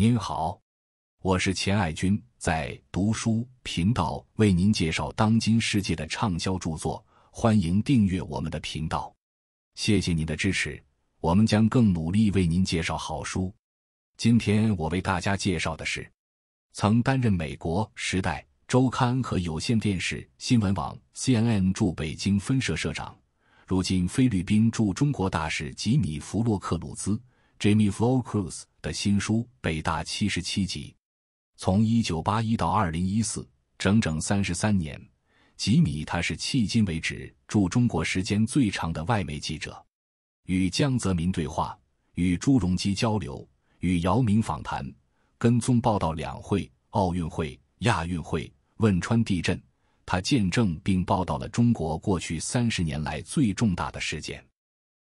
您好，我是钱爱军，在读书频道为您介绍当今世界的畅销著作。欢迎订阅我们的频道，谢谢您的支持，我们将更努力为您介绍好书。今天我为大家介绍的是，曾担任美国《时代》周刊和有线电视新闻网 CNN 驻北京分社社长，如今菲律宾驻中国大使吉米·弗洛克鲁兹 （Jimmy Flo Cruz）。的新书《北大七十七集》。从一九八一到二零一四，整整三十三年。吉米，他是迄今为止驻中国时间最长的外媒记者，与江泽民对话，与朱镕基交流，与姚明访谈，跟踪报道两会、奥运会、亚运会、汶川地震，他见证并报道了中国过去三十年来最重大的事件。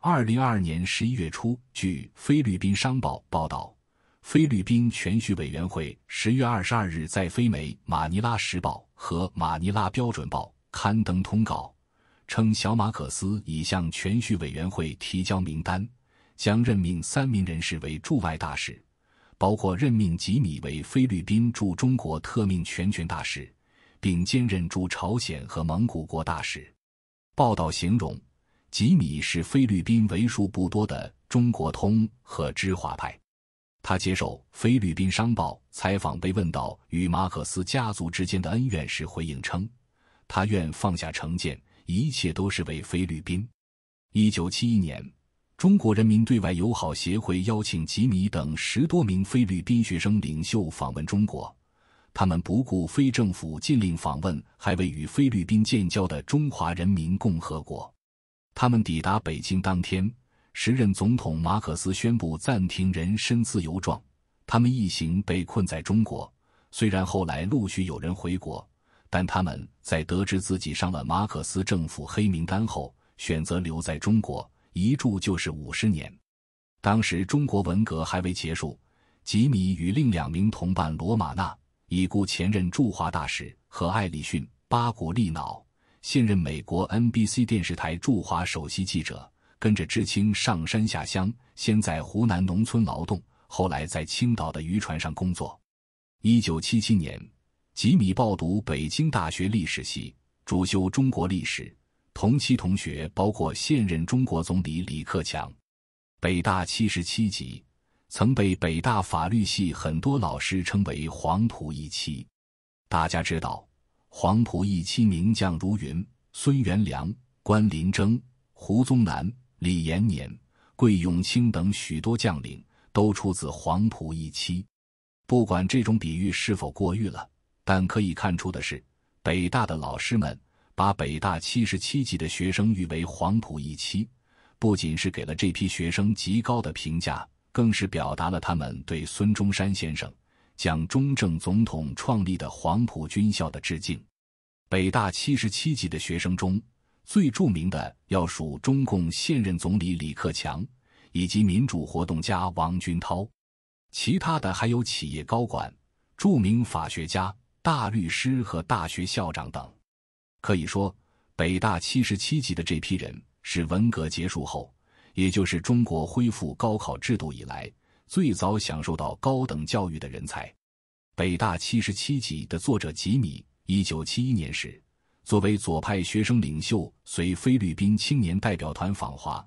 二零二二年十一月初，据菲律宾商报报道，菲律宾全叙委员会十月二十二日在菲媒《马尼拉时报》和《马尼拉标准报》刊登通告，称小马可斯已向全叙委员会提交名单，将任命三名人士为驻外大使，包括任命吉米为菲律宾驻中国特命全权大使，并兼任驻朝鲜和蒙古国大使。报道形容。吉米是菲律宾为数不多的中国通和知华派。他接受《菲律宾商报》采访，被问到与马可斯家族之间的恩怨时，回应称：“他愿放下成见，一切都是为菲律宾。”一九七一年，中国人民对外友好协会邀请吉米等十多名菲律宾学生领袖访问中国，他们不顾非政府禁令，访问还未与菲律宾建交的中华人民共和国。他们抵达北京当天，时任总统马可斯宣布暂停人身自由状。他们一行被困在中国。虽然后来陆续有人回国，但他们在得知自己上了马可斯政府黑名单后，选择留在中国，一住就是五十年。当时中国文革还未结束，吉米与另两名同伴罗马纳（已故前任驻华大使）和艾利逊·巴古利瑙。现任美国 NBC 电视台驻华首席记者，跟着知青上山下乡，先在湖南农村劳动，后来在青岛的渔船上工作。一九七七年，吉米报读北京大学历史系，主修中国历史。同期同学包括现任中国总理李克强。北大七十七级，曾被北大法律系很多老师称为“黄土一期”。大家知道。黄埔一期名将如云，孙元良、关麟征、胡宗南、李延年、桂永清等许多将领都出自黄埔一期。不管这种比喻是否过誉了，但可以看出的是，北大的老师们把北大七十七级的学生誉为黄埔一期，不仅是给了这批学生极高的评价，更是表达了他们对孙中山先生。向中正总统创立的黄埔军校的致敬。北大七十七级的学生中，最著名的要数中共现任总理李克强，以及民主活动家王军涛，其他的还有企业高管、著名法学家、大律师和大学校长等。可以说，北大七十七级的这批人是文革结束后，也就是中国恢复高考制度以来。最早享受到高等教育的人才，北大七十七级的作者吉米，一九七一年时作为左派学生领袖随菲律宾青年代表团访华，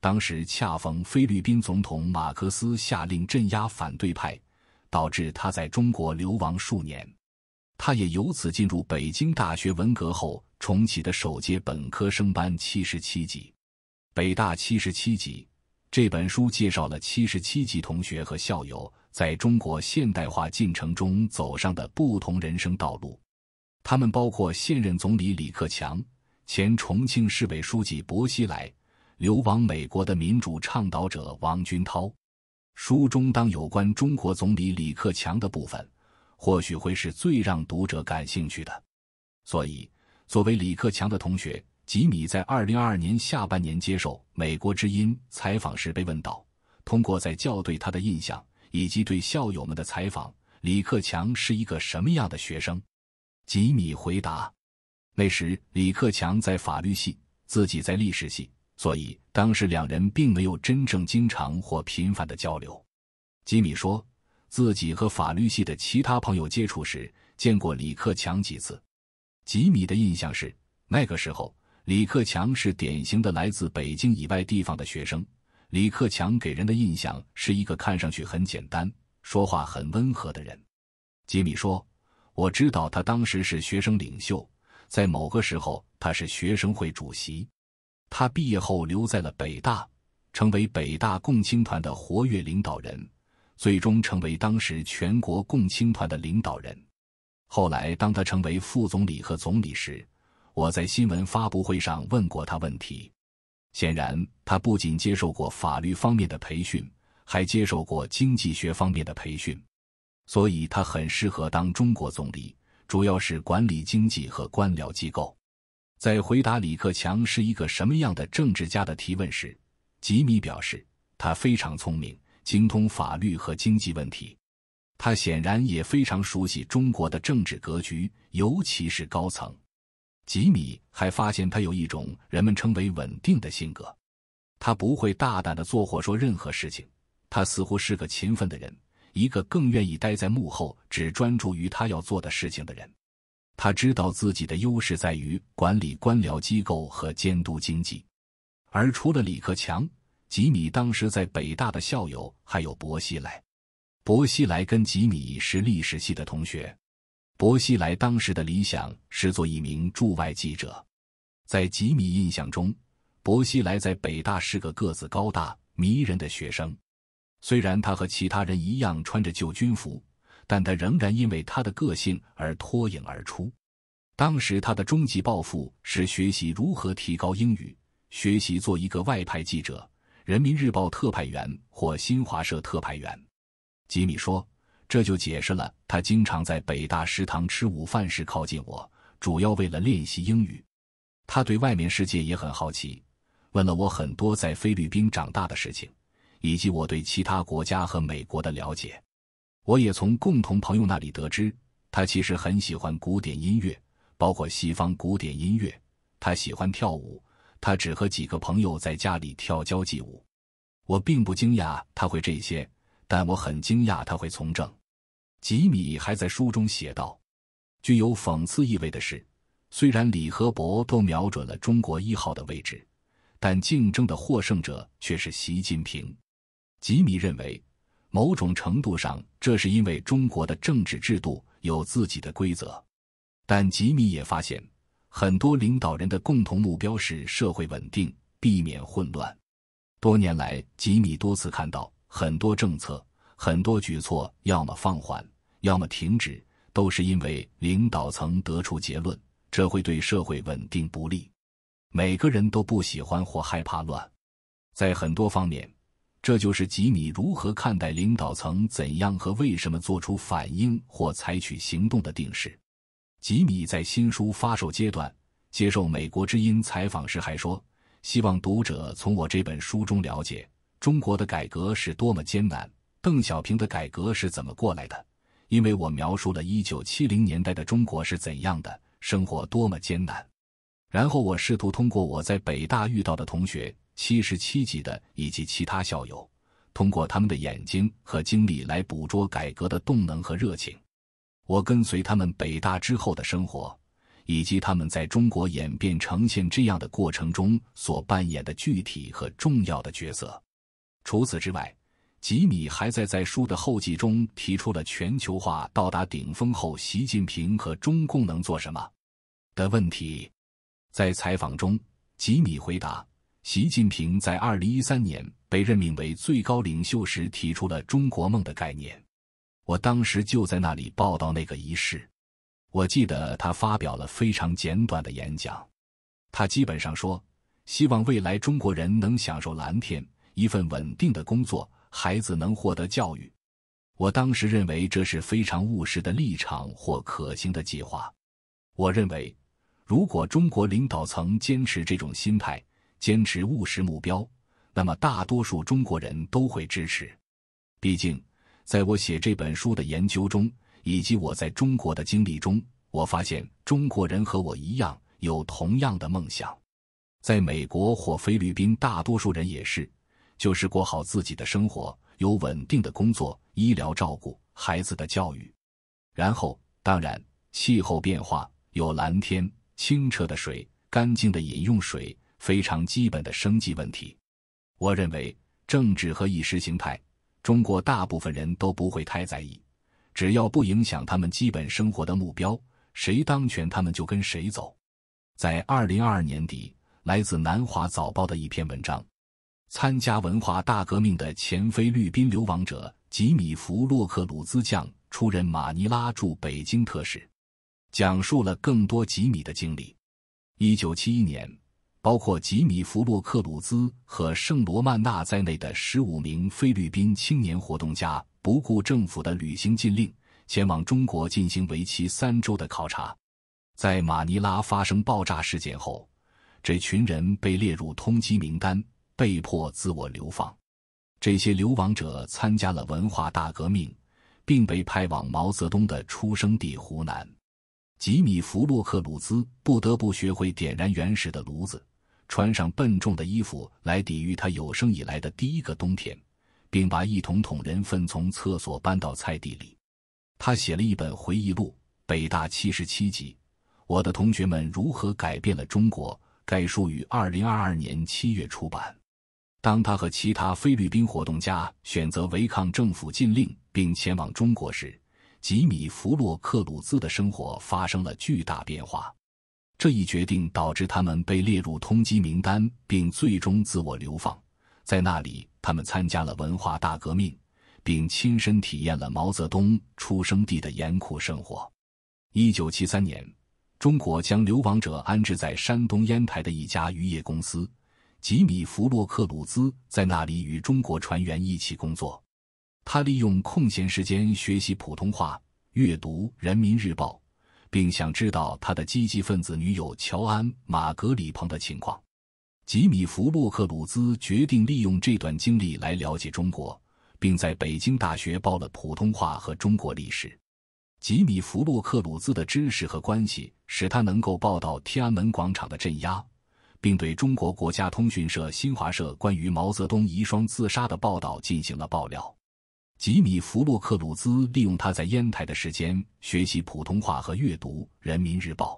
当时恰逢菲律宾总统马克思下令镇压反对派，导致他在中国流亡数年。他也由此进入北京大学文革后重启的首届本科生班七十七级，北大七十七级。这本书介绍了七十七级同学和校友在中国现代化进程中走上的不同人生道路，他们包括现任总理李克强、前重庆市委书记薄熙来、流亡美国的民主倡导者王军涛。书中当有关中国总理李克强的部分，或许会是最让读者感兴趣的。所以，作为李克强的同学。吉米在二零二二年下半年接受《美国之音》采访时被问到：“通过在校对他的印象以及对校友们的采访，李克强是一个什么样的学生？”吉米回答：“那时李克强在法律系，自己在历史系，所以当时两人并没有真正经常或频繁的交流。”吉米说自己和法律系的其他朋友接触时见过李克强几次。吉米的印象是，那个时候。李克强是典型的来自北京以外地方的学生。李克强给人的印象是一个看上去很简单、说话很温和的人。杰米说：“我知道他当时是学生领袖，在某个时候他是学生会主席。他毕业后留在了北大，成为北大共青团的活跃领导人，最终成为当时全国共青团的领导人。后来，当他成为副总理和总理时。”我在新闻发布会上问过他问题，显然他不仅接受过法律方面的培训，还接受过经济学方面的培训，所以他很适合当中国总理，主要是管理经济和官僚机构。在回答李克强是一个什么样的政治家的提问时，吉米表示，他非常聪明，精通法律和经济问题，他显然也非常熟悉中国的政治格局，尤其是高层。吉米还发现他有一种人们称为稳定的性格，他不会大胆的做或说任何事情。他似乎是个勤奋的人，一个更愿意待在幕后，只专注于他要做的事情的人。他知道自己的优势在于管理官僚机构和监督经济。而除了李克强，吉米当时在北大的校友还有薄熙来。薄熙来跟吉米是历史系的同学。薄熙来当时的理想是做一名驻外记者，在吉米印象中，薄熙来在北大是个个子高大、迷人的学生。虽然他和其他人一样穿着旧军服，但他仍然因为他的个性而脱颖而出。当时他的终极抱负是学习如何提高英语，学习做一个外派记者，人民日报特派员或新华社特派员。吉米说。这就解释了他经常在北大食堂吃午饭时靠近我，主要为了练习英语。他对外面世界也很好奇，问了我很多在菲律宾长大的事情，以及我对其他国家和美国的了解。我也从共同朋友那里得知，他其实很喜欢古典音乐，包括西方古典音乐。他喜欢跳舞，他只和几个朋友在家里跳交际舞。我并不惊讶他会这些，但我很惊讶他会从政。吉米还在书中写道：“具有讽刺意味的是，虽然李和博都瞄准了中国一号的位置，但竞争的获胜者却是习近平。”吉米认为，某种程度上，这是因为中国的政治制度有自己的规则。但吉米也发现，很多领导人的共同目标是社会稳定，避免混乱。多年来，吉米多次看到很多政策。很多举措要么放缓，要么停止，都是因为领导层得出结论，这会对社会稳定不利。每个人都不喜欢或害怕乱。在很多方面，这就是吉米如何看待领导层怎样和为什么做出反应或采取行动的定式。吉米在新书发售阶段接受《美国之音》采访时还说：“希望读者从我这本书中了解中国的改革是多么艰难。”邓小平的改革是怎么过来的？因为我描述了一九七零年代的中国是怎样的，生活多么艰难。然后我试图通过我在北大遇到的同学，七十七级的以及其他校友，通过他们的眼睛和经历来捕捉改革的动能和热情。我跟随他们北大之后的生活，以及他们在中国演变呈现这样的过程中所扮演的具体和重要的角色。除此之外。吉米还在在书的后记中提出了全球化到达顶峰后，习近平和中共能做什么的问题。在采访中，吉米回答：“习近平在2013年被任命为最高领袖时提出了‘中国梦’的概念。我当时就在那里报道那个仪式。我记得他发表了非常简短的演讲。他基本上说，希望未来中国人能享受蓝天，一份稳定的工作。”孩子能获得教育，我当时认为这是非常务实的立场或可行的计划。我认为，如果中国领导层坚持这种心态，坚持务实目标，那么大多数中国人都会支持。毕竟，在我写这本书的研究中，以及我在中国的经历中，我发现中国人和我一样有同样的梦想。在美国或菲律宾，大多数人也是。就是过好自己的生活，有稳定的工作、医疗照顾、孩子的教育，然后当然气候变化，有蓝天、清澈的水、干净的饮用水，非常基本的生计问题。我认为政治和意识形态，中国大部分人都不会太在意，只要不影响他们基本生活的目标，谁当权他们就跟谁走。在二零二二年底，来自南华早报的一篇文章。参加文化大革命的前菲律宾流亡者吉米·弗洛克鲁兹将出任马尼拉驻北京特使，讲述了更多吉米的经历。一九七一年，包括吉米·弗洛克鲁兹和圣罗曼纳在内的十五名菲律宾青年活动家，不顾政府的旅行禁令，前往中国进行为期三周的考察。在马尼拉发生爆炸事件后，这群人被列入通缉名单。被迫自我流放，这些流亡者参加了文化大革命，并被派往毛泽东的出生地湖南。吉米·弗洛克鲁兹不得不学会点燃原始的炉子，穿上笨重的衣服来抵御他有生以来的第一个冬天，并把一桶桶人粪从厕所搬到菜地里。他写了一本回忆录《北大七十七集》，我的同学们如何改变了中国》，该书于二零二二年七月出版。当他和其他菲律宾活动家选择违抗政府禁令并前往中国时，吉米·弗洛克鲁兹的生活发生了巨大变化。这一决定导致他们被列入通缉名单，并最终自我流放。在那里，他们参加了文化大革命，并亲身体验了毛泽东出生地的严酷生活。一九七三年，中国将流亡者安置在山东烟台的一家渔业公司。吉米·弗洛克鲁兹在那里与中国船员一起工作，他利用空闲时间学习普通话，阅读《人民日报》，并想知道他的积极分子女友乔安·马格里蓬的情况。吉米·弗洛克鲁兹决定利用这段经历来了解中国，并在北京大学报了普通话和中国历史。吉米·弗洛克鲁兹的知识和关系使他能够报道天安门广场的镇压。并对中国国家通讯社新华社关于毛泽东遗孀自杀的报道进行了爆料。吉米·弗洛克鲁兹利用他在烟台的时间学习普通话和阅读《人民日报》，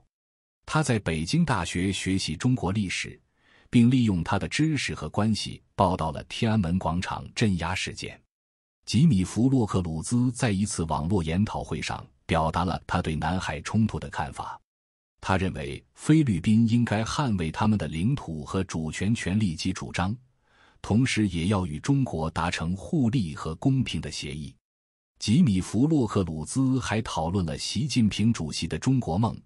他在北京大学学习中国历史，并利用他的知识和关系报道了天安门广场镇压事件。吉米·弗洛克鲁兹在一次网络研讨会上表达了他对南海冲突的看法。他认为菲律宾应该捍卫他们的领土和主权权利及主张，同时也要与中国达成互利和公平的协议。吉米·弗洛克鲁兹还讨论了习近平主席的“中国梦”，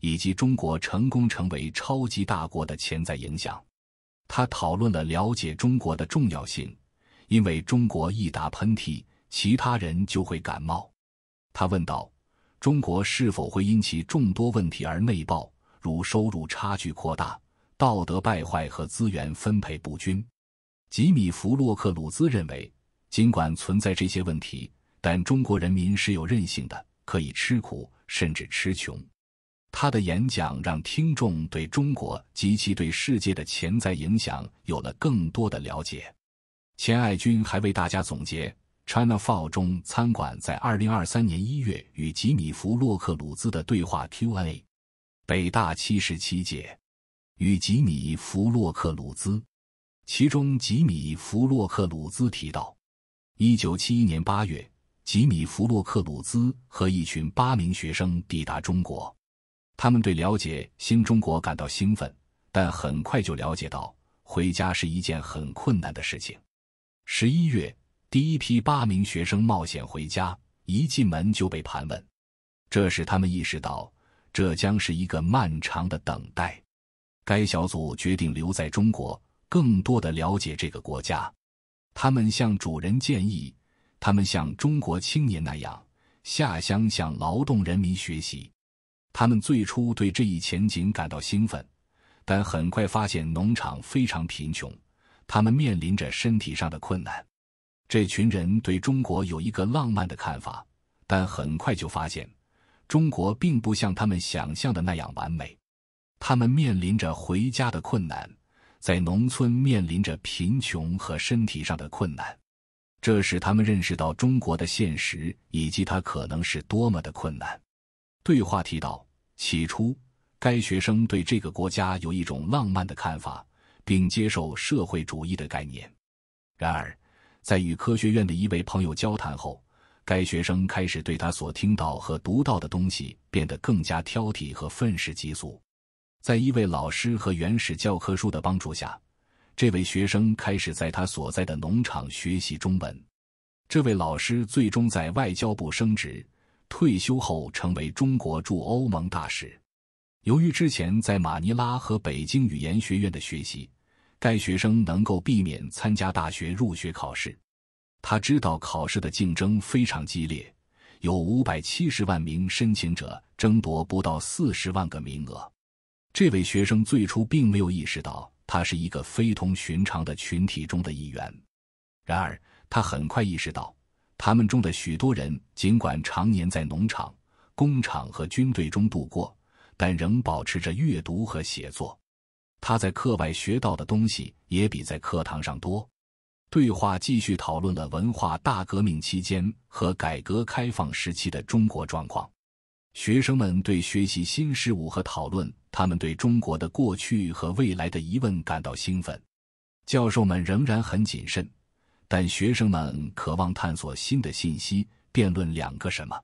以及中国成功成为超级大国的潜在影响。他讨论了了解中国的重要性，因为中国一打喷嚏，其他人就会感冒。他问道。中国是否会因其众多问题而内爆，如收入差距扩大、道德败坏和资源分配不均？吉米·弗洛克鲁兹认为，尽管存在这些问题，但中国人民是有韧性的，可以吃苦，甚至吃穷。他的演讲让听众对中国及其对世界的潜在影响有了更多的了解。钱爱军还为大家总结。China f a l l 中餐馆在二零二三年一月与吉米·弗洛克鲁兹的对话 Q&A，北大七十七届与吉米·弗洛克鲁兹，其中吉米·弗洛克鲁兹提到，一九七一年八月，吉米·弗洛克鲁兹和一群八名学生抵达中国，他们对了解新中国感到兴奋，但很快就了解到回家是一件很困难的事情。十一月。第一批八名学生冒险回家，一进门就被盘问，这使他们意识到这将是一个漫长的等待。该小组决定留在中国，更多的了解这个国家。他们向主人建议，他们像中国青年那样下乡，向劳动人民学习。他们最初对这一前景感到兴奋，但很快发现农场非常贫穷，他们面临着身体上的困难。这群人对中国有一个浪漫的看法，但很快就发现，中国并不像他们想象的那样完美。他们面临着回家的困难，在农村面临着贫穷和身体上的困难，这使他们认识到中国的现实以及它可能是多么的困难。对话提到，起初该学生对这个国家有一种浪漫的看法，并接受社会主义的概念，然而。在与科学院的一位朋友交谈后，该学生开始对他所听到和读到的东西变得更加挑剔和愤世嫉俗。在一位老师和原始教科书的帮助下，这位学生开始在他所在的农场学习中文。这位老师最终在外交部升职，退休后成为中国驻欧盟大使。由于之前在马尼拉和北京语言学院的学习。该学生能够避免参加大学入学考试。他知道考试的竞争非常激烈，有五百七十万名申请者争夺不到四十万个名额。这位学生最初并没有意识到他是一个非同寻常的群体中的一员。然而，他很快意识到，他们中的许多人尽管常年在农场、工厂和军队中度过，但仍保持着阅读和写作。他在课外学到的东西也比在课堂上多。对话继续讨论了文化大革命期间和改革开放时期的中国状况。学生们对学习新事物和讨论他们对中国的过去和未来的疑问感到兴奋。教授们仍然很谨慎，但学生们渴望探索新的信息。辩论两个什么？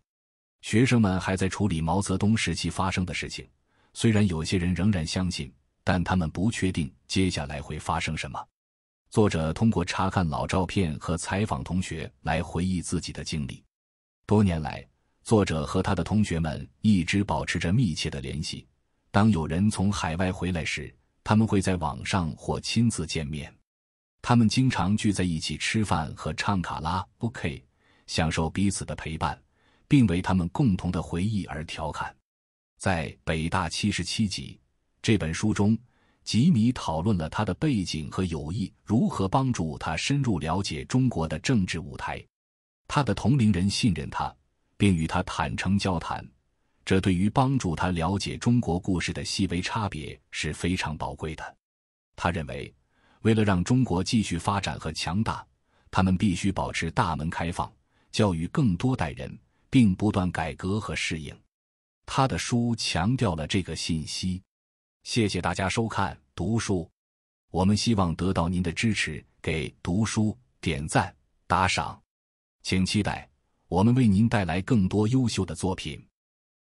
学生们还在处理毛泽东时期发生的事情，虽然有些人仍然相信。但他们不确定接下来会发生什么。作者通过查看老照片和采访同学来回忆自己的经历。多年来，作者和他的同学们一直保持着密切的联系。当有人从海外回来时，他们会在网上或亲自见面。他们经常聚在一起吃饭和唱卡拉 OK，享受彼此的陪伴，并为他们共同的回忆而调侃。在北大七十七级。这本书中，吉米讨论了他的背景和友谊如何帮助他深入了解中国的政治舞台。他的同龄人信任他，并与他坦诚交谈，这对于帮助他了解中国故事的细微差别是非常宝贵的。他认为，为了让中国继续发展和强大，他们必须保持大门开放，教育更多代人，并不断改革和适应。他的书强调了这个信息。谢谢大家收看《读书》，我们希望得到您的支持，给《读书》点赞打赏，请期待我们为您带来更多优秀的作品。